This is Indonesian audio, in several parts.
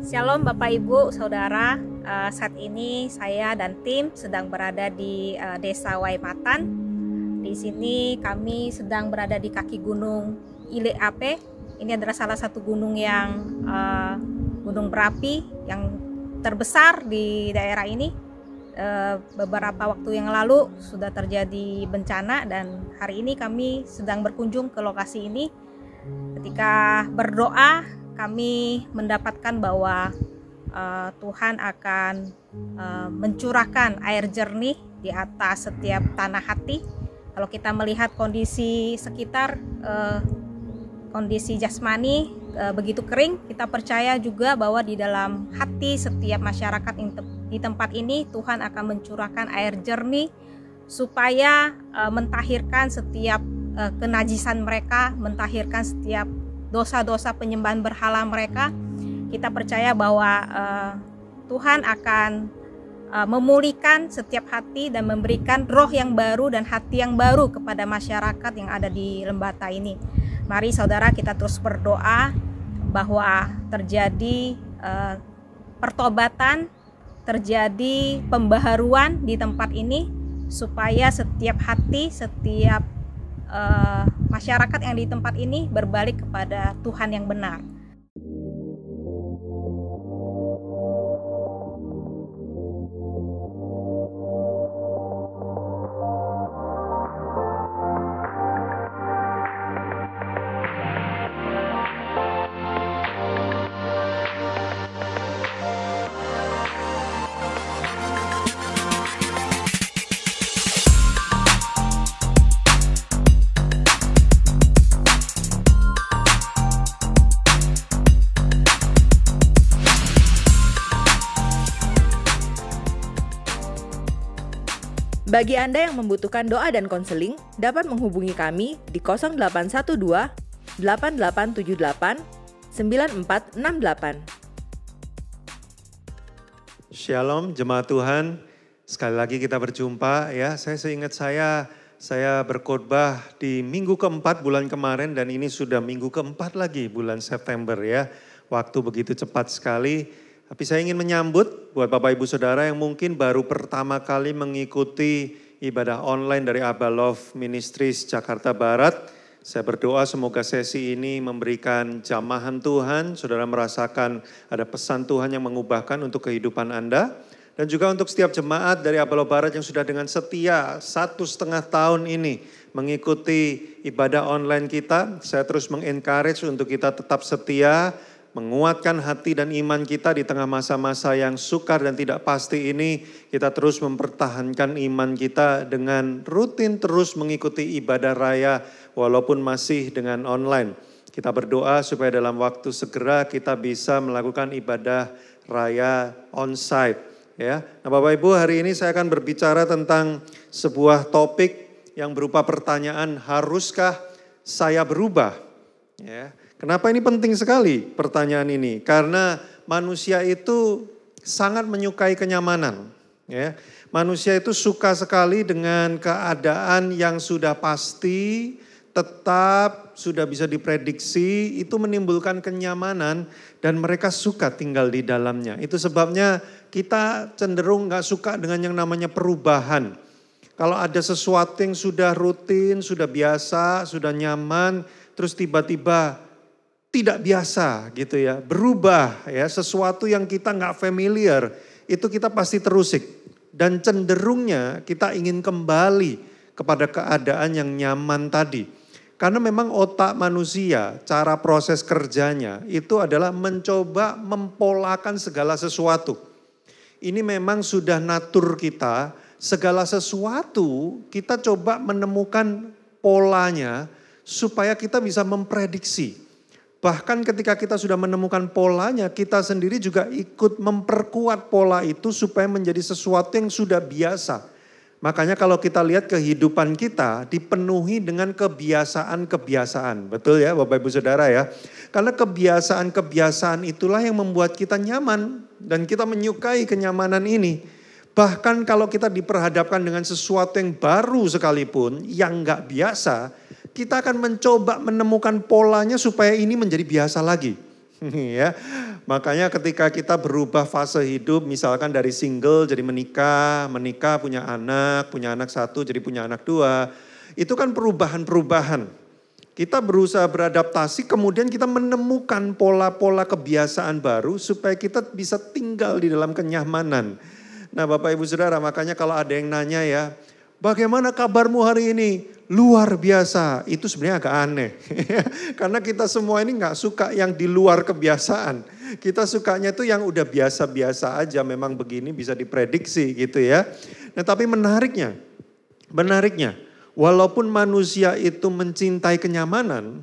Shalom Bapak Ibu, Saudara. Eh, saat ini saya dan tim sedang berada di eh, Desa Waimatan. Di sini kami sedang berada di kaki gunung Ile Ape. Ini adalah salah satu gunung yang eh, gunung berapi yang terbesar di daerah ini. beberapa waktu yang lalu sudah terjadi bencana dan hari ini kami sedang berkunjung ke lokasi ini. Ketika berdoa kami mendapatkan bahwa uh, Tuhan akan uh, mencurahkan air jernih di atas setiap tanah hati. Kalau kita melihat kondisi sekitar, uh, kondisi jasmani uh, begitu kering, kita percaya juga bahwa di dalam hati setiap masyarakat di tempat ini Tuhan akan mencurahkan air jernih supaya uh, mentahirkan setiap uh, kenajisan mereka, mentahirkan setiap dosa-dosa penyembahan berhala mereka, kita percaya bahwa uh, Tuhan akan uh, memulihkan setiap hati dan memberikan roh yang baru dan hati yang baru kepada masyarakat yang ada di Lembata ini. Mari saudara kita terus berdoa bahwa terjadi uh, pertobatan, terjadi pembaharuan di tempat ini supaya setiap hati, setiap uh, masyarakat yang di tempat ini berbalik kepada Tuhan yang benar. Bagi Anda yang membutuhkan doa dan konseling, dapat menghubungi kami di 0812 8878 9468. Shalom jemaat Tuhan, sekali lagi kita berjumpa ya. Saya seingat saya, saya berkhotbah di minggu keempat bulan kemarin dan ini sudah minggu keempat lagi bulan September ya. Waktu begitu cepat sekali. Tapi saya ingin menyambut buat Bapak Ibu Saudara yang mungkin baru pertama kali mengikuti ibadah online dari Abba Love Ministries Jakarta Barat. Saya berdoa semoga sesi ini memberikan jamahan Tuhan, saudara merasakan ada pesan Tuhan yang mengubahkan untuk kehidupan Anda. Dan juga untuk setiap jemaat dari Abalo Barat yang sudah dengan setia satu setengah tahun ini mengikuti ibadah online kita. Saya terus mengencourage untuk kita tetap setia, menguatkan hati dan iman kita di tengah masa-masa yang sukar dan tidak pasti ini. Kita terus mempertahankan iman kita dengan rutin terus mengikuti ibadah raya walaupun masih dengan online. Kita berdoa supaya dalam waktu segera kita bisa melakukan ibadah raya onsite. Ya, nah Bapak Ibu hari ini saya akan berbicara tentang sebuah topik yang berupa pertanyaan haruskah saya berubah? Ya, Kenapa ini penting sekali pertanyaan ini? Karena manusia itu sangat menyukai kenyamanan. Ya. Manusia itu suka sekali dengan keadaan yang sudah pasti, tetap, sudah bisa diprediksi, itu menimbulkan kenyamanan dan mereka suka tinggal di dalamnya. Itu sebabnya kita cenderung nggak suka dengan yang namanya perubahan. Kalau ada sesuatu yang sudah rutin, sudah biasa, sudah nyaman, terus tiba-tiba tidak biasa gitu ya, berubah ya, sesuatu yang kita nggak familiar, itu kita pasti terusik. Dan cenderungnya kita ingin kembali kepada keadaan yang nyaman tadi. Karena memang otak manusia, cara proses kerjanya itu adalah mencoba mempolakan segala sesuatu. Ini memang sudah natur kita, segala sesuatu kita coba menemukan polanya supaya kita bisa memprediksi Bahkan ketika kita sudah menemukan polanya, kita sendiri juga ikut memperkuat pola itu supaya menjadi sesuatu yang sudah biasa. Makanya kalau kita lihat kehidupan kita dipenuhi dengan kebiasaan-kebiasaan. Betul ya Bapak Ibu Saudara ya. Karena kebiasaan-kebiasaan itulah yang membuat kita nyaman dan kita menyukai kenyamanan ini. Bahkan kalau kita diperhadapkan dengan sesuatu yang baru sekalipun, yang nggak biasa, kita akan mencoba menemukan polanya supaya ini menjadi biasa lagi. ya. Makanya ketika kita berubah fase hidup misalkan dari single jadi menikah, menikah punya anak, punya anak satu jadi punya anak dua. Itu kan perubahan-perubahan. Kita berusaha beradaptasi kemudian kita menemukan pola-pola kebiasaan baru supaya kita bisa tinggal di dalam kenyamanan. Nah Bapak Ibu Saudara makanya kalau ada yang nanya ya, bagaimana kabarmu hari ini? luar biasa. Itu sebenarnya agak aneh. Karena kita semua ini nggak suka yang di luar kebiasaan. Kita sukanya itu yang udah biasa-biasa aja memang begini bisa diprediksi gitu ya. Nah tapi menariknya, menariknya walaupun manusia itu mencintai kenyamanan,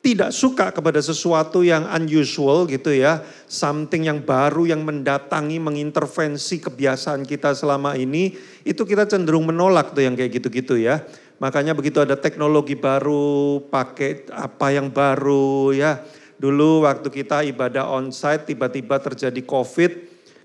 tidak suka kepada sesuatu yang unusual gitu ya, something yang baru yang mendatangi mengintervensi kebiasaan kita selama ini, itu kita cenderung menolak tuh yang kayak gitu-gitu ya. Makanya begitu ada teknologi baru, pakai apa yang baru ya. Dulu waktu kita ibadah onsite tiba-tiba terjadi COVID,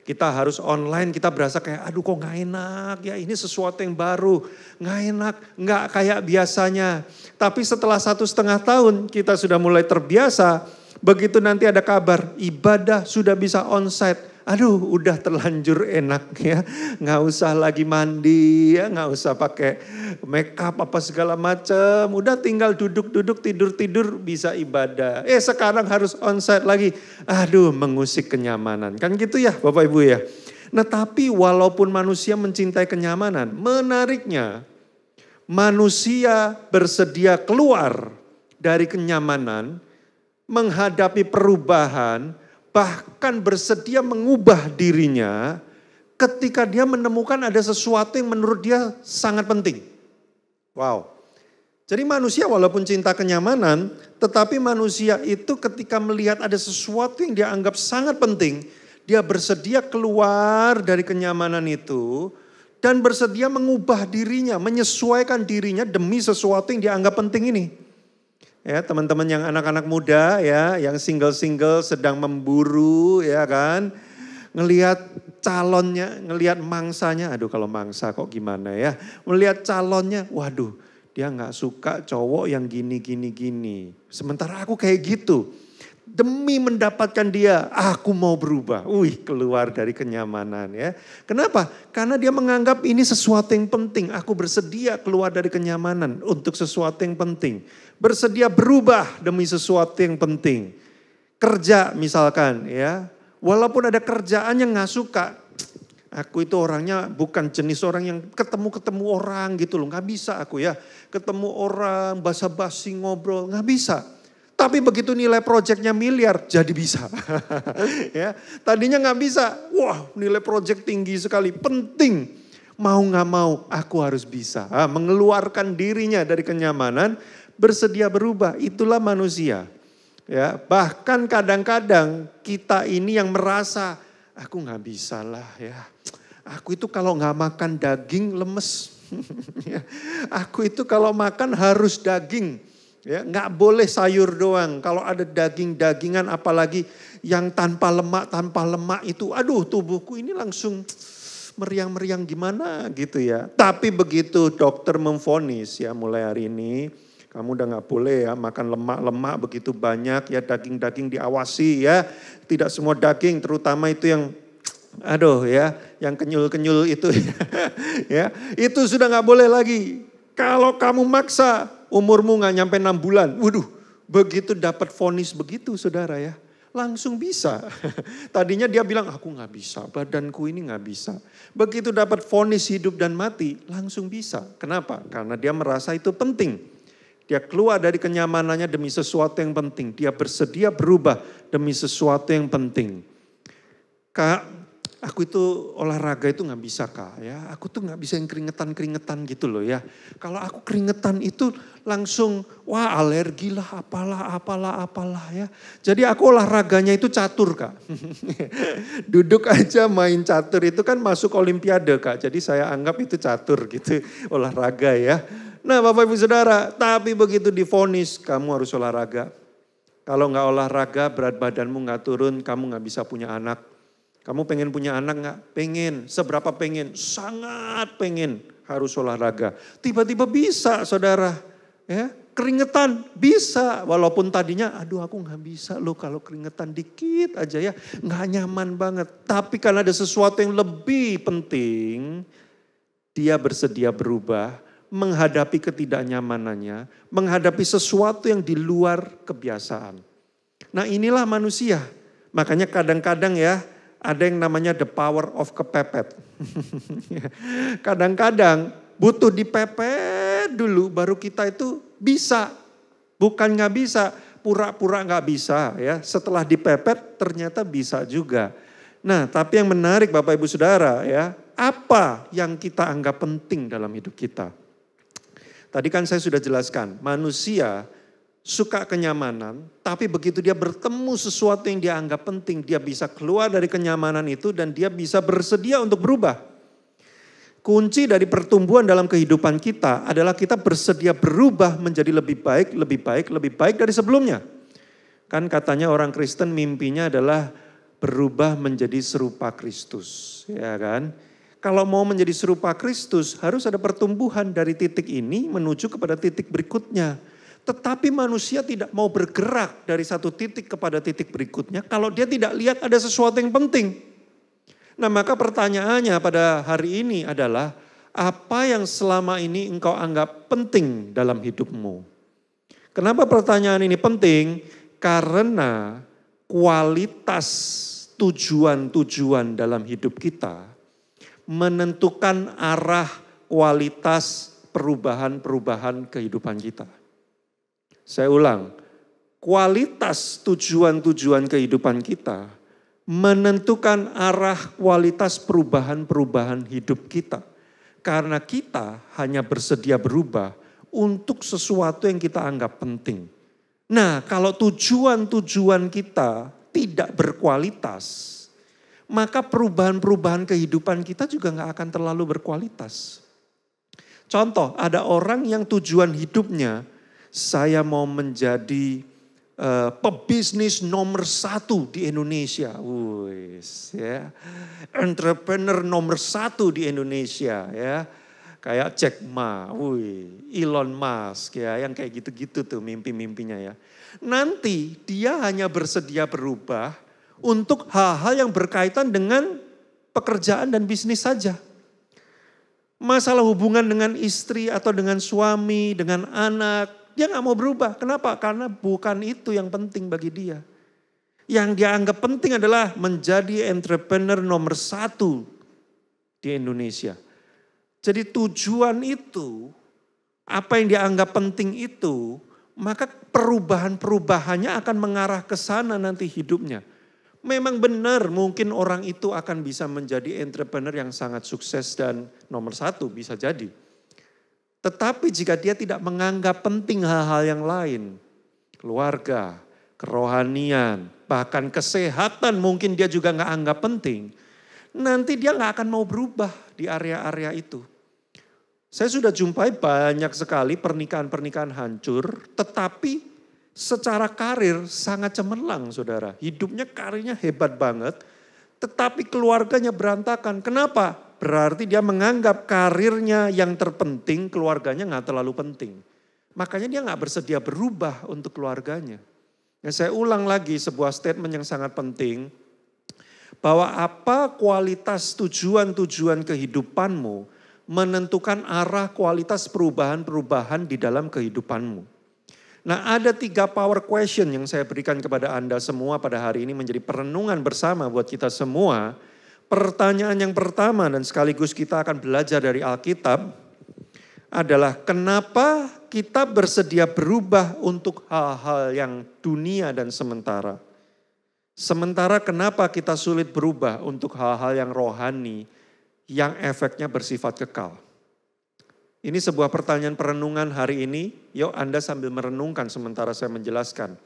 kita harus online, kita berasa kayak aduh kok gak enak ya ini sesuatu yang baru, Gak enak, gak kayak biasanya. Tapi setelah satu setengah tahun kita sudah mulai terbiasa, begitu nanti ada kabar ibadah sudah bisa onsite, Aduh, udah terlanjur enak ya. Nggak usah lagi mandi, ya. nggak usah pakai make up apa segala macam. Udah tinggal duduk-duduk, tidur-tidur bisa ibadah. Eh sekarang harus onsite lagi. Aduh, mengusik kenyamanan. Kan gitu ya Bapak Ibu ya. Nah tapi walaupun manusia mencintai kenyamanan, menariknya manusia bersedia keluar dari kenyamanan, menghadapi perubahan, bahkan bersedia mengubah dirinya ketika dia menemukan ada sesuatu yang menurut dia sangat penting. Wow. Jadi manusia walaupun cinta kenyamanan, tetapi manusia itu ketika melihat ada sesuatu yang dia anggap sangat penting, dia bersedia keluar dari kenyamanan itu dan bersedia mengubah dirinya, menyesuaikan dirinya demi sesuatu yang dianggap penting ini ya teman-teman yang anak-anak muda ya yang single-single sedang memburu ya kan ngelihat calonnya ngelihat mangsanya aduh kalau mangsa kok gimana ya melihat calonnya waduh dia nggak suka cowok yang gini gini gini sementara aku kayak gitu demi mendapatkan dia, aku mau berubah. Wih, keluar dari kenyamanan ya. Kenapa? Karena dia menganggap ini sesuatu yang penting. Aku bersedia keluar dari kenyamanan untuk sesuatu yang penting. Bersedia berubah demi sesuatu yang penting. Kerja misalkan ya. Walaupun ada kerjaan yang gak suka, Aku itu orangnya bukan jenis orang yang ketemu-ketemu orang gitu loh. Gak bisa aku ya. Ketemu orang, basa-basi, ngobrol. Nggak bisa. Tapi begitu nilai proyeknya miliar, jadi bisa. ya, tadinya nggak bisa. Wah, nilai proyek tinggi sekali, penting. Mau nggak mau, aku harus bisa. Ah, mengeluarkan dirinya dari kenyamanan, bersedia berubah. Itulah manusia. Ya, bahkan kadang-kadang kita ini yang merasa aku nggak bisa lah ya. Aku itu kalau nggak makan daging lemes. Ya, aku itu kalau makan harus daging. Ya, nggak boleh sayur doang. Kalau ada daging-dagingan apalagi yang tanpa lemak, tanpa lemak itu aduh tubuhku ini langsung meriang-meriang gimana gitu ya. Tapi begitu dokter memfonis ya mulai hari ini kamu udah nggak boleh ya makan lemak-lemak begitu banyak ya daging-daging diawasi ya. Tidak semua daging terutama itu yang aduh ya yang kenyul-kenyul itu ya. Itu sudah nggak boleh lagi. Kalau kamu maksa umurmu nggak nyampe enam bulan. Waduh, begitu dapat vonis begitu saudara ya. Langsung bisa. Tadinya dia bilang, aku nggak bisa, badanku ini nggak bisa. Begitu dapat vonis hidup dan mati, langsung bisa. Kenapa? Karena dia merasa itu penting. Dia keluar dari kenyamanannya demi sesuatu yang penting. Dia bersedia berubah demi sesuatu yang penting. Kak, aku itu olahraga itu nggak bisa kak ya aku tuh nggak bisa yang keringetan keringetan gitu loh ya kalau aku keringetan itu langsung wah alergi lah apalah apalah apalah ya. Jadi aku olahraganya itu catur kak. Duduk aja main catur itu kan masuk olimpiade kak. Jadi saya anggap itu catur gitu olahraga ya. Nah Bapak Ibu Saudara tapi begitu difonis kamu harus olahraga. Kalau nggak olahraga berat badanmu nggak turun kamu nggak bisa punya anak. Kamu pengen punya anak nggak? Pengen. Seberapa pengen? Sangat pengen harus olahraga. Tiba-tiba bisa saudara ya, keringetan bisa walaupun tadinya aduh aku nggak bisa loh kalau keringetan dikit aja ya nggak nyaman banget tapi karena ada sesuatu yang lebih penting dia bersedia berubah menghadapi ketidaknyamanannya menghadapi sesuatu yang di luar kebiasaan nah inilah manusia makanya kadang-kadang ya ada yang namanya the power of kepepet kadang-kadang butuh dipepet dulu baru kita itu bisa. Bukan nggak bisa, pura-pura nggak bisa ya. Setelah dipepet ternyata bisa juga. Nah tapi yang menarik Bapak Ibu Saudara ya, apa yang kita anggap penting dalam hidup kita? Tadi kan saya sudah jelaskan, manusia suka kenyamanan, tapi begitu dia bertemu sesuatu yang dia anggap penting, dia bisa keluar dari kenyamanan itu dan dia bisa bersedia untuk berubah kunci dari pertumbuhan dalam kehidupan kita adalah kita bersedia berubah menjadi lebih baik, lebih baik, lebih baik dari sebelumnya. Kan katanya orang Kristen mimpinya adalah berubah menjadi serupa Kristus, ya kan? Kalau mau menjadi serupa Kristus harus ada pertumbuhan dari titik ini menuju kepada titik berikutnya. Tetapi manusia tidak mau bergerak dari satu titik kepada titik berikutnya kalau dia tidak lihat ada sesuatu yang penting. Nah maka pertanyaannya pada hari ini adalah, apa yang selama ini engkau anggap penting dalam hidupmu? Kenapa pertanyaan ini penting? Karena kualitas tujuan-tujuan dalam hidup kita menentukan arah kualitas perubahan-perubahan kehidupan kita. Saya ulang, kualitas tujuan-tujuan kehidupan kita menentukan arah kualitas perubahan-perubahan hidup kita. Karena kita hanya bersedia berubah untuk sesuatu yang kita anggap penting. Nah, kalau tujuan-tujuan kita tidak berkualitas, maka perubahan-perubahan kehidupan kita juga nggak akan terlalu berkualitas. Contoh, ada orang yang tujuan hidupnya, saya mau menjadi uh, pebisnis nomor satu di Indonesia. Wis, ya. Entrepreneur nomor satu di Indonesia ya. Kayak Jack Ma, wih, Elon Musk ya, yang kayak gitu-gitu tuh mimpi-mimpinya ya. Nanti dia hanya bersedia berubah untuk hal-hal yang berkaitan dengan pekerjaan dan bisnis saja masalah hubungan dengan istri atau dengan suami, dengan anak, dia nggak mau berubah. Kenapa? Karena bukan itu yang penting bagi dia. Yang dia anggap penting adalah menjadi entrepreneur nomor satu di Indonesia. Jadi tujuan itu, apa yang dianggap penting itu, maka perubahan-perubahannya akan mengarah ke sana nanti hidupnya. Memang benar mungkin orang itu akan bisa menjadi entrepreneur yang sangat sukses dan nomor satu bisa jadi. Tetapi jika dia tidak menganggap penting hal-hal yang lain, keluarga, kerohanian, bahkan kesehatan mungkin dia juga nggak anggap penting, nanti dia nggak akan mau berubah di area-area itu. Saya sudah jumpai banyak sekali pernikahan-pernikahan hancur, tetapi secara karir sangat cemerlang saudara. Hidupnya karirnya hebat banget, tetapi keluarganya berantakan. Kenapa? berarti dia menganggap karirnya yang terpenting, keluarganya nggak terlalu penting. Makanya dia nggak bersedia berubah untuk keluarganya. Ya, saya ulang lagi sebuah statement yang sangat penting, bahwa apa kualitas tujuan-tujuan kehidupanmu menentukan arah kualitas perubahan-perubahan di dalam kehidupanmu. Nah ada tiga power question yang saya berikan kepada Anda semua pada hari ini menjadi perenungan bersama buat kita semua pertanyaan yang pertama dan sekaligus kita akan belajar dari Alkitab adalah kenapa kita bersedia berubah untuk hal-hal yang dunia dan sementara. Sementara kenapa kita sulit berubah untuk hal-hal yang rohani yang efeknya bersifat kekal. Ini sebuah pertanyaan perenungan hari ini. Yuk Anda sambil merenungkan sementara saya menjelaskan.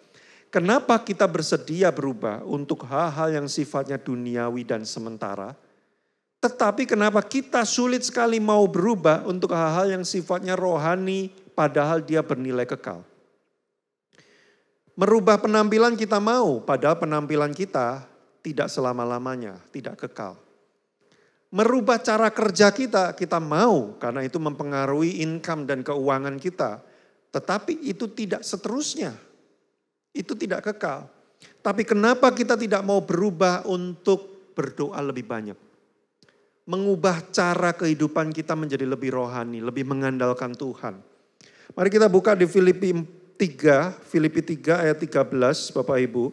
Kenapa kita bersedia berubah untuk hal-hal yang sifatnya duniawi dan sementara? Tetapi kenapa kita sulit sekali mau berubah untuk hal-hal yang sifatnya rohani padahal dia bernilai kekal? Merubah penampilan kita mau padahal penampilan kita tidak selama-lamanya, tidak kekal. Merubah cara kerja kita, kita mau karena itu mempengaruhi income dan keuangan kita. Tetapi itu tidak seterusnya, itu tidak kekal. Tapi kenapa kita tidak mau berubah untuk berdoa lebih banyak? Mengubah cara kehidupan kita menjadi lebih rohani, lebih mengandalkan Tuhan. Mari kita buka di Filipi 3, Filipi 3 ayat 13 Bapak Ibu.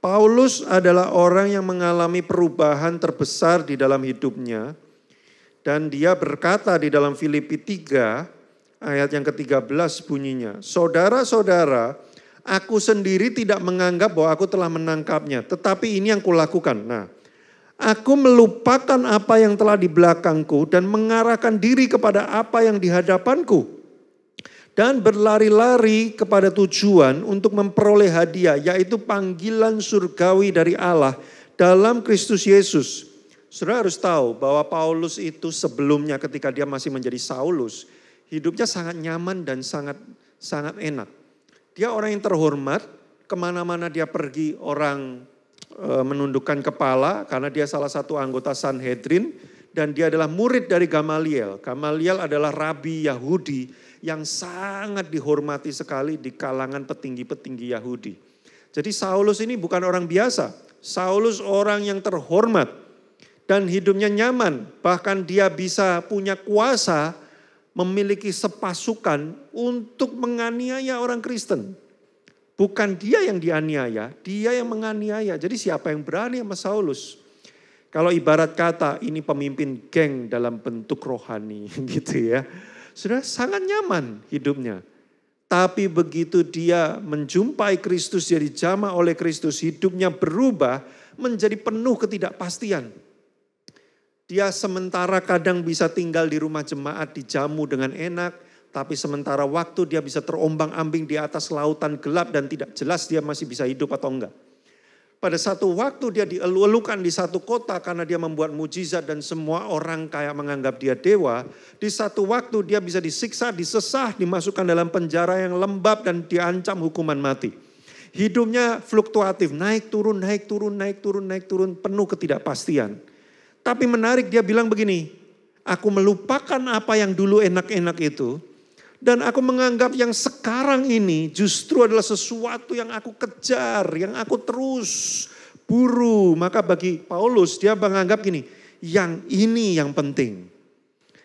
Paulus adalah orang yang mengalami perubahan terbesar di dalam hidupnya. Dan dia berkata di dalam Filipi 3 ayat yang ke-13 bunyinya. Saudara-saudara, Aku sendiri tidak menganggap bahwa aku telah menangkapnya, tetapi ini yang kulakukan. Nah, aku melupakan apa yang telah di belakangku dan mengarahkan diri kepada apa yang di hadapanku. Dan berlari-lari kepada tujuan untuk memperoleh hadiah, yaitu panggilan surgawi dari Allah dalam Kristus Yesus. Saudara harus tahu bahwa Paulus itu sebelumnya ketika dia masih menjadi Saulus, hidupnya sangat nyaman dan sangat sangat enak. Dia orang yang terhormat, kemana-mana dia pergi orang e, menundukkan kepala karena dia salah satu anggota Sanhedrin dan dia adalah murid dari Gamaliel. Gamaliel adalah rabi Yahudi yang sangat dihormati sekali di kalangan petinggi-petinggi Yahudi. Jadi Saulus ini bukan orang biasa. Saulus orang yang terhormat dan hidupnya nyaman. Bahkan dia bisa punya kuasa memiliki sepasukan untuk menganiaya orang Kristen. Bukan dia yang dianiaya, dia yang menganiaya. Jadi siapa yang berani sama Saulus? Kalau ibarat kata ini pemimpin geng dalam bentuk rohani gitu ya. Sudah sangat nyaman hidupnya. Tapi begitu dia menjumpai Kristus, jadi jama oleh Kristus, hidupnya berubah menjadi penuh ketidakpastian dia sementara kadang bisa tinggal di rumah jemaat dijamu dengan enak, tapi sementara waktu dia bisa terombang-ambing di atas lautan gelap dan tidak jelas dia masih bisa hidup atau enggak. Pada satu waktu dia dielulukan di satu kota karena dia membuat mujizat dan semua orang kayak menganggap dia dewa. Di satu waktu dia bisa disiksa, disesah, dimasukkan dalam penjara yang lembab dan diancam hukuman mati. Hidupnya fluktuatif, naik turun, naik turun, naik turun, naik turun, penuh ketidakpastian. Tapi menarik dia bilang begini, aku melupakan apa yang dulu enak-enak itu dan aku menganggap yang sekarang ini justru adalah sesuatu yang aku kejar, yang aku terus buru. Maka bagi Paulus dia menganggap gini, yang ini yang penting.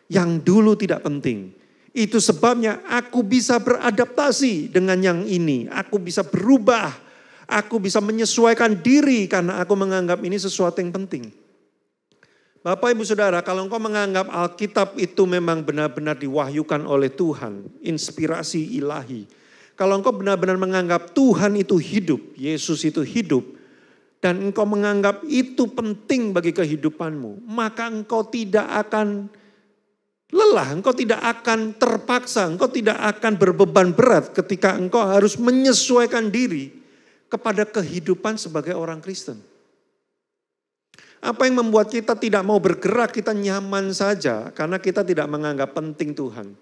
Yang dulu tidak penting. Itu sebabnya aku bisa beradaptasi dengan yang ini. Aku bisa berubah. Aku bisa menyesuaikan diri karena aku menganggap ini sesuatu yang penting. Bapak Ibu Saudara, kalau engkau menganggap Alkitab itu memang benar-benar diwahyukan oleh Tuhan, inspirasi ilahi. Kalau engkau benar-benar menganggap Tuhan itu hidup, Yesus itu hidup, dan engkau menganggap itu penting bagi kehidupanmu, maka engkau tidak akan lelah, engkau tidak akan terpaksa, engkau tidak akan berbeban berat ketika engkau harus menyesuaikan diri kepada kehidupan sebagai orang Kristen. Apa yang membuat kita tidak mau bergerak, kita nyaman saja karena kita tidak menganggap penting Tuhan.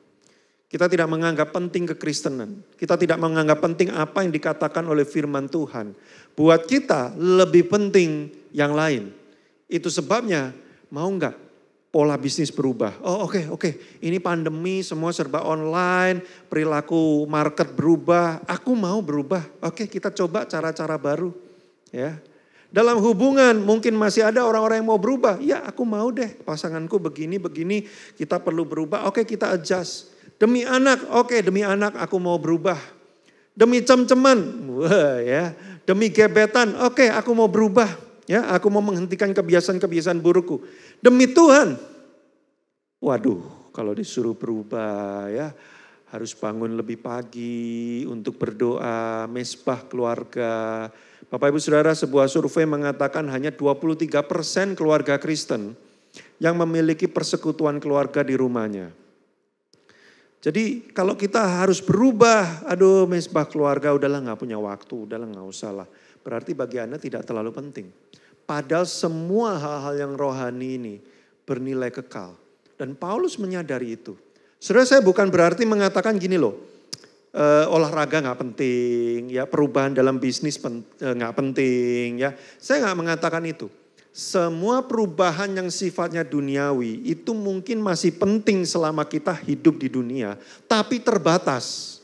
Kita tidak menganggap penting kekristenan. Kita tidak menganggap penting apa yang dikatakan oleh firman Tuhan. Buat kita lebih penting yang lain. Itu sebabnya mau nggak pola bisnis berubah. Oh oke okay, oke, okay. ini pandemi semua serba online, perilaku market berubah. Aku mau berubah. Oke, okay, kita coba cara-cara baru. Ya. Dalam hubungan mungkin masih ada orang-orang yang mau berubah. Ya aku mau deh pasanganku begini, begini. Kita perlu berubah. Oke kita adjust. Demi anak, oke demi anak aku mau berubah. Demi cem-ceman, wah ya. Demi gebetan, oke aku mau berubah. Ya, aku mau menghentikan kebiasaan-kebiasaan burukku. Demi Tuhan. Waduh, kalau disuruh berubah ya harus bangun lebih pagi untuk berdoa, mesbah keluarga, Bapak Ibu Saudara, sebuah survei mengatakan hanya 23 persen keluarga Kristen yang memiliki persekutuan keluarga di rumahnya. Jadi kalau kita harus berubah, aduh mesbah keluarga udahlah nggak punya waktu, udahlah nggak usah lah. Berarti bagi Anda tidak terlalu penting. Padahal semua hal-hal yang rohani ini bernilai kekal. Dan Paulus menyadari itu. Saudara saya bukan berarti mengatakan gini loh, uh, olahraga nggak penting, ya perubahan dalam bisnis pen, uh, nggak penting, ya. Saya nggak mengatakan itu. Semua perubahan yang sifatnya duniawi itu mungkin masih penting selama kita hidup di dunia, tapi terbatas.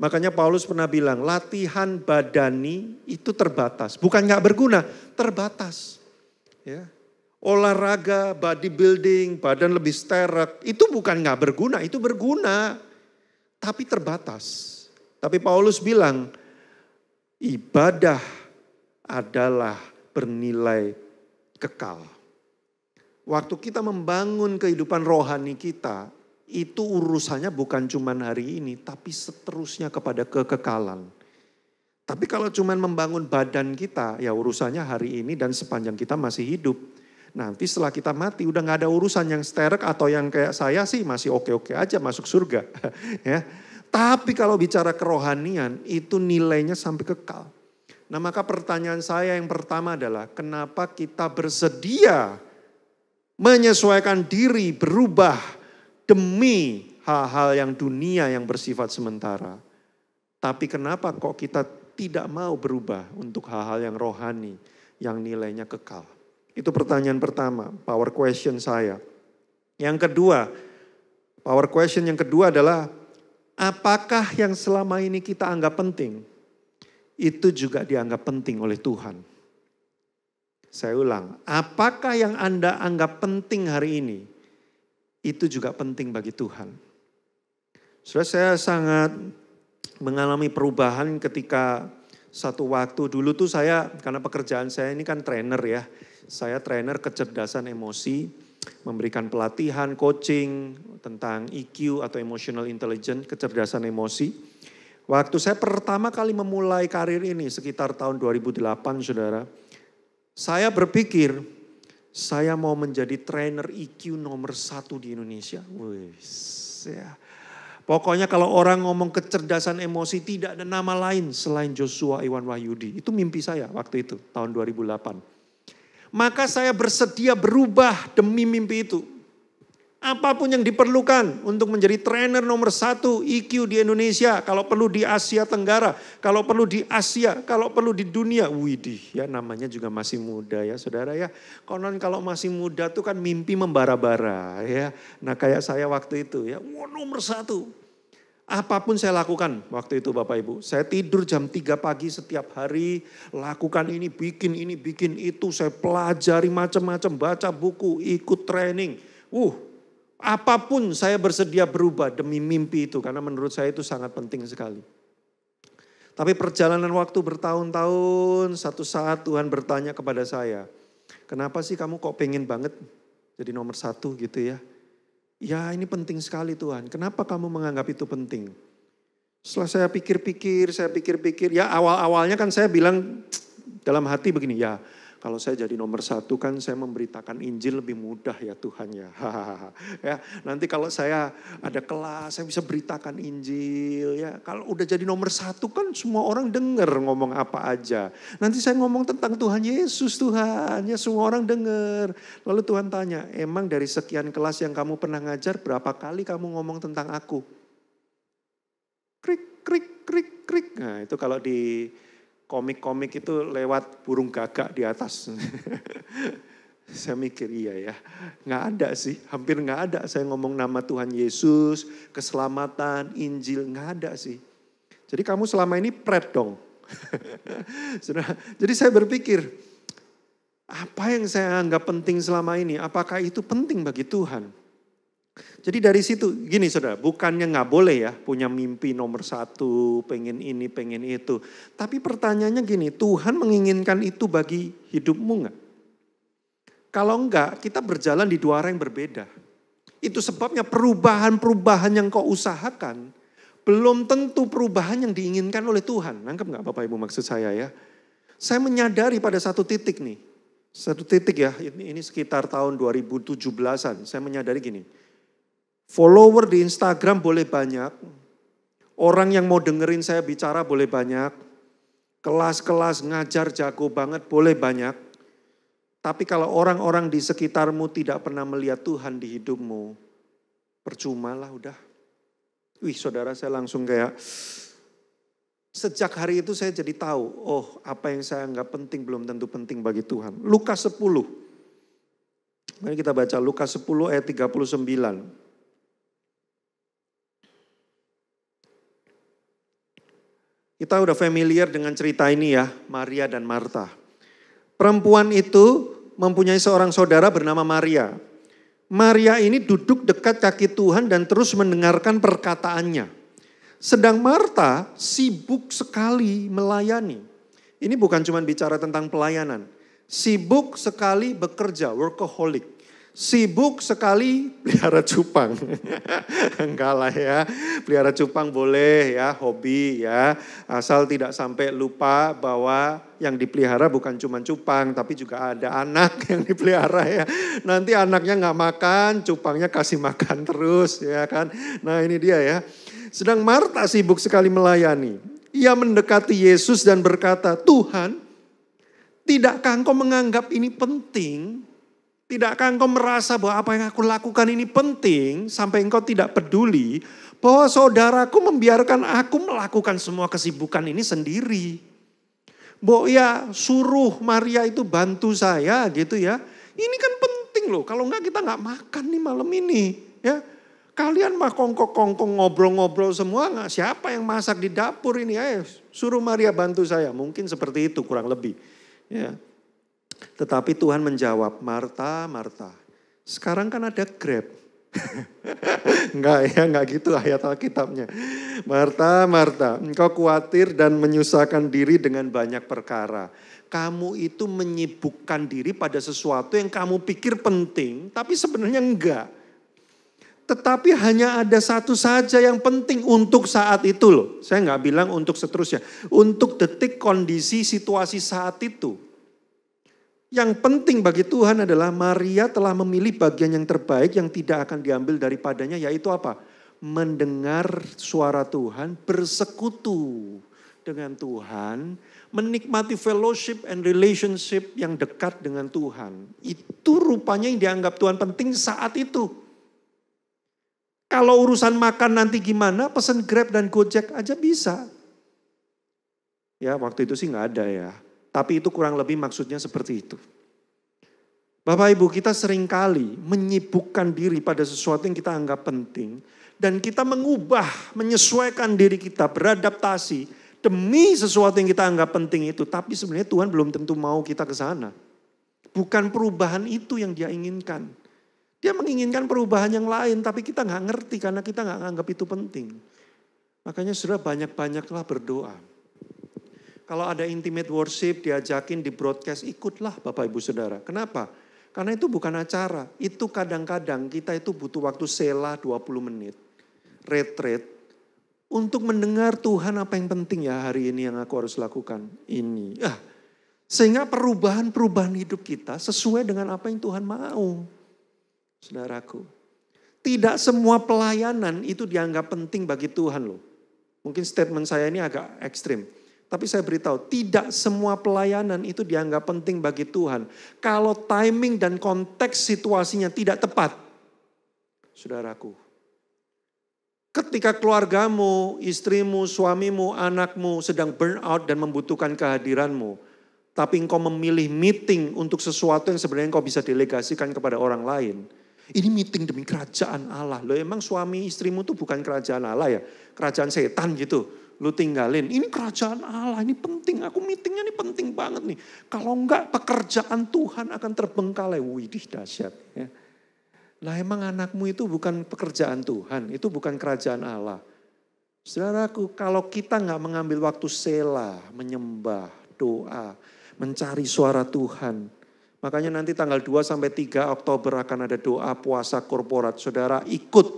Makanya Paulus pernah bilang latihan badani itu terbatas, bukan nggak berguna, terbatas. Ya. Olahraga, bodybuilding, badan lebih sterek, itu bukan nggak berguna, itu berguna tapi terbatas. Tapi Paulus bilang, ibadah adalah bernilai kekal. Waktu kita membangun kehidupan rohani kita, itu urusannya bukan cuma hari ini, tapi seterusnya kepada kekekalan. Tapi kalau cuma membangun badan kita, ya urusannya hari ini dan sepanjang kita masih hidup. Nanti setelah kita mati udah nggak ada urusan yang sterek atau yang kayak saya sih masih oke-oke aja masuk surga. ya. Tapi kalau bicara kerohanian itu nilainya sampai kekal. Nah maka pertanyaan saya yang pertama adalah kenapa kita bersedia menyesuaikan diri berubah demi hal-hal yang dunia yang bersifat sementara. Tapi kenapa kok kita tidak mau berubah untuk hal-hal yang rohani yang nilainya kekal? Itu pertanyaan pertama, power question saya. Yang kedua, power question yang kedua adalah apakah yang selama ini kita anggap penting itu juga dianggap penting oleh Tuhan? Saya ulang, apakah yang Anda anggap penting hari ini itu juga penting bagi Tuhan? Sudah saya sangat mengalami perubahan ketika satu waktu dulu tuh saya karena pekerjaan saya ini kan trainer ya saya trainer kecerdasan emosi, memberikan pelatihan, coaching tentang EQ atau emotional intelligence, kecerdasan emosi. Waktu saya pertama kali memulai karir ini sekitar tahun 2008 saudara, saya berpikir saya mau menjadi trainer EQ nomor satu di Indonesia. Wih, ya. Pokoknya kalau orang ngomong kecerdasan emosi tidak ada nama lain selain Joshua Iwan Wahyudi. Itu mimpi saya waktu itu tahun 2008 maka saya bersedia berubah demi mimpi itu. Apapun yang diperlukan untuk menjadi trainer nomor satu IQ di Indonesia, kalau perlu di Asia Tenggara, kalau perlu di Asia, kalau perlu di dunia. Widih, ya namanya juga masih muda ya saudara ya. Konon kalau masih muda tuh kan mimpi membara-bara ya. Nah kayak saya waktu itu ya, wah nomor satu. Apapun saya lakukan waktu itu Bapak Ibu. Saya tidur jam 3 pagi setiap hari, lakukan ini, bikin ini, bikin itu. Saya pelajari macam-macam, baca buku, ikut training. Uh, apapun saya bersedia berubah demi mimpi itu. Karena menurut saya itu sangat penting sekali. Tapi perjalanan waktu bertahun-tahun, satu saat Tuhan bertanya kepada saya, kenapa sih kamu kok pengen banget jadi nomor satu gitu ya? Ya ini penting sekali Tuhan. Kenapa kamu menganggap itu penting? Setelah saya pikir-pikir, saya pikir-pikir. Ya awal-awalnya kan saya bilang dalam hati begini. Ya kalau saya jadi nomor satu kan saya memberitakan Injil lebih mudah ya Tuhan ya. ya nanti kalau saya ada kelas saya bisa beritakan Injil ya. Kalau udah jadi nomor satu kan semua orang dengar ngomong apa aja. Nanti saya ngomong tentang Tuhan Yesus Tuhan ya semua orang dengar. Lalu Tuhan tanya, emang dari sekian kelas yang kamu pernah ngajar berapa kali kamu ngomong tentang aku? Krik krik krik krik. Nah itu kalau di komik-komik itu lewat burung gagak di atas. saya mikir iya ya, nggak ada sih, hampir nggak ada saya ngomong nama Tuhan Yesus, keselamatan, Injil, nggak ada sih. Jadi kamu selama ini pret dong. Jadi saya berpikir, apa yang saya anggap penting selama ini, apakah itu penting bagi Tuhan? Jadi dari situ, gini saudara, bukannya nggak boleh ya punya mimpi nomor satu, pengen ini, pengen itu. Tapi pertanyaannya gini, Tuhan menginginkan itu bagi hidupmu nggak? Kalau enggak, kita berjalan di dua arah yang berbeda. Itu sebabnya perubahan-perubahan yang kau usahakan, belum tentu perubahan yang diinginkan oleh Tuhan. Nangkep nggak Bapak Ibu maksud saya ya? Saya menyadari pada satu titik nih, satu titik ya, ini, ini sekitar tahun 2017-an, saya menyadari gini, Follower di Instagram boleh banyak. Orang yang mau dengerin saya bicara boleh banyak. Kelas-kelas ngajar jago banget boleh banyak. Tapi kalau orang-orang di sekitarmu tidak pernah melihat Tuhan di hidupmu, percumalah udah. Wih saudara saya langsung kayak, sejak hari itu saya jadi tahu, oh apa yang saya nggak penting belum tentu penting bagi Tuhan. Lukas 10, mari kita baca Lukas 10 ayat 39. Kita udah familiar dengan cerita ini ya, Maria dan Martha. Perempuan itu mempunyai seorang saudara bernama Maria. Maria ini duduk dekat kaki Tuhan dan terus mendengarkan perkataannya. Sedang Martha sibuk sekali melayani. Ini bukan cuma bicara tentang pelayanan. Sibuk sekali bekerja, workaholic sibuk sekali pelihara cupang. Enggak lah ya, pelihara cupang boleh ya, hobi ya. Asal tidak sampai lupa bahwa yang dipelihara bukan cuma cupang, tapi juga ada anak yang dipelihara ya. Nanti anaknya nggak makan, cupangnya kasih makan terus ya kan. Nah ini dia ya. Sedang Marta sibuk sekali melayani. Ia mendekati Yesus dan berkata, Tuhan, tidakkah engkau menganggap ini penting Tidakkah engkau merasa bahwa apa yang aku lakukan ini penting sampai engkau tidak peduli bahwa saudaraku membiarkan aku melakukan semua kesibukan ini sendiri. Bo ya suruh Maria itu bantu saya gitu ya. Ini kan penting loh kalau enggak kita enggak makan nih malam ini ya. Kalian mah kongkong-kongkong ngobrol-ngobrol semua enggak siapa yang masak di dapur ini ayo suruh Maria bantu saya. Mungkin seperti itu kurang lebih. Ya. Tetapi Tuhan menjawab, Marta, Marta, sekarang kan ada Grab. enggak ya, enggak gitu ayat Alkitabnya. Marta, Marta, engkau khawatir dan menyusahkan diri dengan banyak perkara. Kamu itu menyibukkan diri pada sesuatu yang kamu pikir penting, tapi sebenarnya enggak. Tetapi hanya ada satu saja yang penting untuk saat itu loh. Saya enggak bilang untuk seterusnya. Untuk detik kondisi situasi saat itu. Yang penting bagi Tuhan adalah Maria telah memilih bagian yang terbaik yang tidak akan diambil daripadanya yaitu apa? Mendengar suara Tuhan, bersekutu dengan Tuhan, menikmati fellowship and relationship yang dekat dengan Tuhan. Itu rupanya yang dianggap Tuhan penting saat itu. Kalau urusan makan nanti gimana, pesan Grab dan Gojek aja bisa. Ya waktu itu sih nggak ada ya tapi itu kurang lebih maksudnya seperti itu. Bapak Ibu kita seringkali menyibukkan diri pada sesuatu yang kita anggap penting. Dan kita mengubah, menyesuaikan diri kita, beradaptasi demi sesuatu yang kita anggap penting itu. Tapi sebenarnya Tuhan belum tentu mau kita ke sana. Bukan perubahan itu yang dia inginkan. Dia menginginkan perubahan yang lain, tapi kita nggak ngerti karena kita nggak anggap itu penting. Makanya sudah banyak-banyaklah berdoa. Kalau ada intimate worship, diajakin di broadcast, ikutlah Bapak Ibu Saudara. Kenapa? Karena itu bukan acara. Itu kadang-kadang kita itu butuh waktu sela 20 menit. Retreat. Untuk mendengar Tuhan apa yang penting ya hari ini yang aku harus lakukan. Ini. Ah, sehingga perubahan-perubahan hidup kita sesuai dengan apa yang Tuhan mau. Saudaraku. Tidak semua pelayanan itu dianggap penting bagi Tuhan loh. Mungkin statement saya ini agak ekstrim tapi saya beritahu, tidak semua pelayanan itu dianggap penting bagi Tuhan. Kalau timing dan konteks situasinya tidak tepat, saudaraku, ketika keluargamu, istrimu, suamimu, anakmu sedang burn out dan membutuhkan kehadiranmu, tapi engkau memilih meeting untuk sesuatu yang sebenarnya engkau bisa delegasikan kepada orang lain. Ini meeting demi kerajaan Allah. Loh emang suami istrimu itu bukan kerajaan Allah ya? Kerajaan setan gitu lu tinggalin. Ini kerajaan Allah, ini penting. Aku meetingnya ini penting banget nih. Kalau enggak pekerjaan Tuhan akan terbengkalai. Widih dahsyat. Ya. Lah emang anakmu itu bukan pekerjaan Tuhan, itu bukan kerajaan Allah. Saudaraku, kalau kita nggak mengambil waktu sela, menyembah, doa, mencari suara Tuhan, makanya nanti tanggal 2 sampai 3 Oktober akan ada doa puasa korporat. Saudara ikut.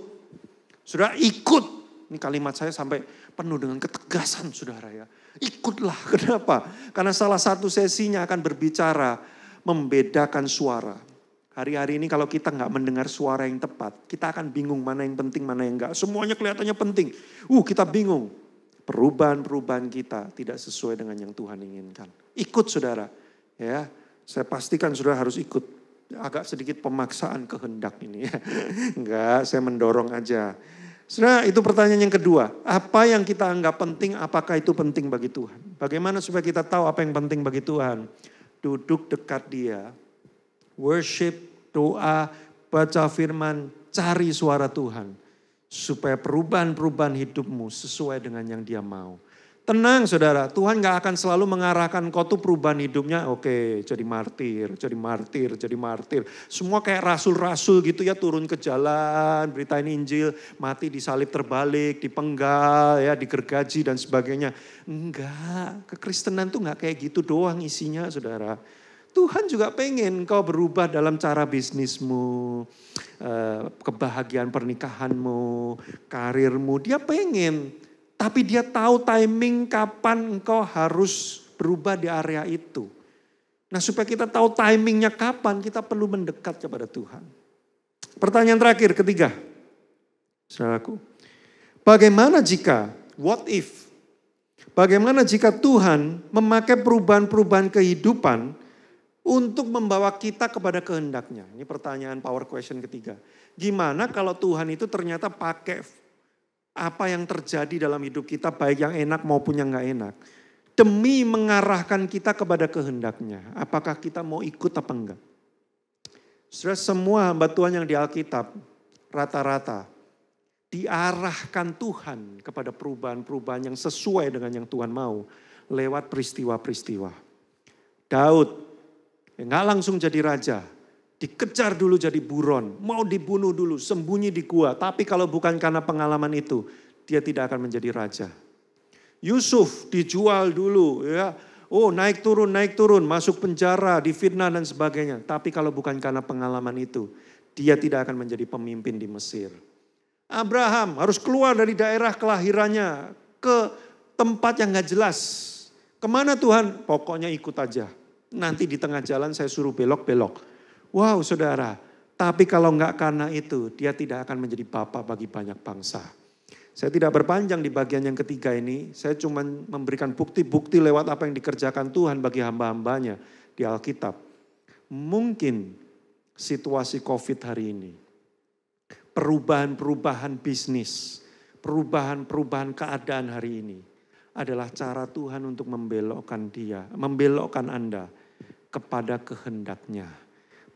Saudara ikut. Ini kalimat saya sampai penuh dengan ketegasan saudara ya. Ikutlah, kenapa? Karena salah satu sesinya akan berbicara membedakan suara. Hari-hari ini kalau kita nggak mendengar suara yang tepat, kita akan bingung mana yang penting, mana yang enggak. Semuanya kelihatannya penting. Uh, kita bingung. Perubahan-perubahan kita tidak sesuai dengan yang Tuhan inginkan. Ikut saudara. Ya, saya pastikan saudara harus ikut. Agak sedikit pemaksaan kehendak ini ya. Enggak, saya mendorong aja. Saudara, itu pertanyaan yang kedua. Apa yang kita anggap penting, apakah itu penting bagi Tuhan? Bagaimana supaya kita tahu apa yang penting bagi Tuhan? Duduk dekat dia. Worship, doa, baca firman, cari suara Tuhan. Supaya perubahan-perubahan hidupmu sesuai dengan yang dia mau. Tenang saudara, Tuhan gak akan selalu mengarahkan kau tuh perubahan hidupnya. Oke, jadi martir, jadi martir, jadi martir. Semua kayak rasul-rasul gitu ya turun ke jalan, beritain Injil, mati disalib terbalik, dipenggal, ya digergaji dan sebagainya. Enggak, kekristenan tuh gak kayak gitu doang isinya saudara. Tuhan juga pengen kau berubah dalam cara bisnismu, eh, kebahagiaan pernikahanmu, karirmu. Dia pengen tapi dia tahu timing kapan engkau harus berubah di area itu. Nah supaya kita tahu timingnya kapan kita perlu mendekat kepada Tuhan. Pertanyaan terakhir ketiga. Saudaraku. Bagaimana jika, what if? Bagaimana jika Tuhan memakai perubahan-perubahan kehidupan untuk membawa kita kepada kehendaknya? Ini pertanyaan power question ketiga. Gimana kalau Tuhan itu ternyata pakai apa yang terjadi dalam hidup kita baik yang enak maupun yang nggak enak. Demi mengarahkan kita kepada kehendaknya. Apakah kita mau ikut apa enggak. Sudah semua hamba Tuhan yang di Alkitab rata-rata diarahkan Tuhan kepada perubahan-perubahan yang sesuai dengan yang Tuhan mau lewat peristiwa-peristiwa. Daud yang nggak langsung jadi raja, Dikejar dulu jadi buron, mau dibunuh dulu, sembunyi di gua. Tapi kalau bukan karena pengalaman itu, dia tidak akan menjadi raja. Yusuf dijual dulu ya. Oh naik turun, naik turun, masuk penjara, difitnah dan sebagainya. Tapi kalau bukan karena pengalaman itu, dia tidak akan menjadi pemimpin di Mesir. Abraham harus keluar dari daerah kelahirannya ke tempat yang gak jelas. Kemana Tuhan? Pokoknya ikut aja. Nanti di tengah jalan saya suruh belok-belok. Wow saudara, tapi kalau nggak karena itu, dia tidak akan menjadi bapak bagi banyak bangsa. Saya tidak berpanjang di bagian yang ketiga ini, saya cuma memberikan bukti-bukti lewat apa yang dikerjakan Tuhan bagi hamba-hambanya di Alkitab. Mungkin situasi COVID hari ini, perubahan-perubahan bisnis, perubahan-perubahan keadaan hari ini adalah cara Tuhan untuk membelokkan dia, membelokkan Anda kepada kehendaknya.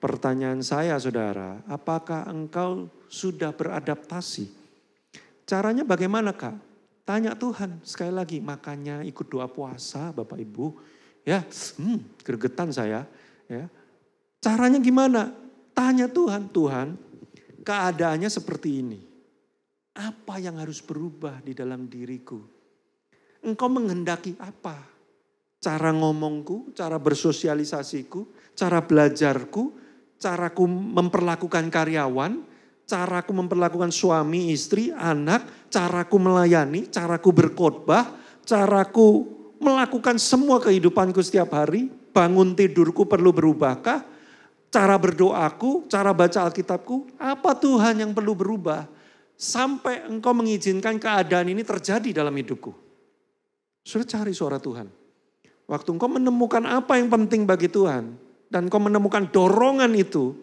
Pertanyaan saya saudara, apakah engkau sudah beradaptasi? Caranya bagaimana kak? Tanya Tuhan sekali lagi, makanya ikut doa puasa Bapak Ibu. Ya, hmm, gergetan saya. Ya. Caranya gimana? Tanya Tuhan, Tuhan keadaannya seperti ini. Apa yang harus berubah di dalam diriku? Engkau menghendaki apa? Cara ngomongku, cara bersosialisasiku, cara belajarku, caraku memperlakukan karyawan, caraku memperlakukan suami, istri, anak, caraku melayani, caraku berkhotbah, caraku melakukan semua kehidupanku setiap hari, bangun tidurku perlu berubahkah? Cara berdoaku, cara baca Alkitabku, apa Tuhan yang perlu berubah? Sampai engkau mengizinkan keadaan ini terjadi dalam hidupku. Sudah cari suara Tuhan. Waktu engkau menemukan apa yang penting bagi Tuhan, dan kau menemukan dorongan itu,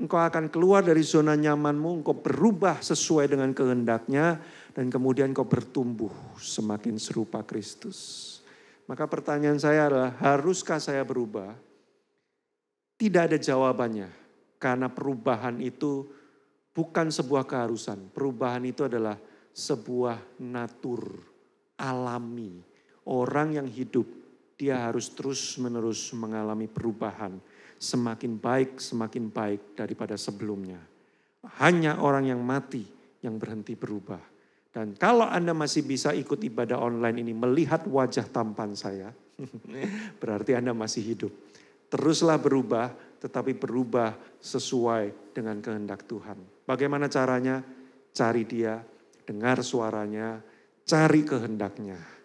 engkau akan keluar dari zona nyamanmu, engkau berubah sesuai dengan kehendaknya, dan kemudian kau bertumbuh semakin serupa Kristus. Maka pertanyaan saya adalah, haruskah saya berubah? Tidak ada jawabannya, karena perubahan itu bukan sebuah keharusan. Perubahan itu adalah sebuah natur alami. Orang yang hidup dia harus terus-menerus mengalami perubahan, semakin baik, semakin baik daripada sebelumnya. Hanya orang yang mati yang berhenti berubah. Dan kalau Anda masih bisa ikut ibadah online ini, melihat wajah tampan saya, berarti Anda masih hidup. Teruslah berubah, tetapi berubah sesuai dengan kehendak Tuhan. Bagaimana caranya? Cari Dia, dengar suaranya, cari kehendaknya.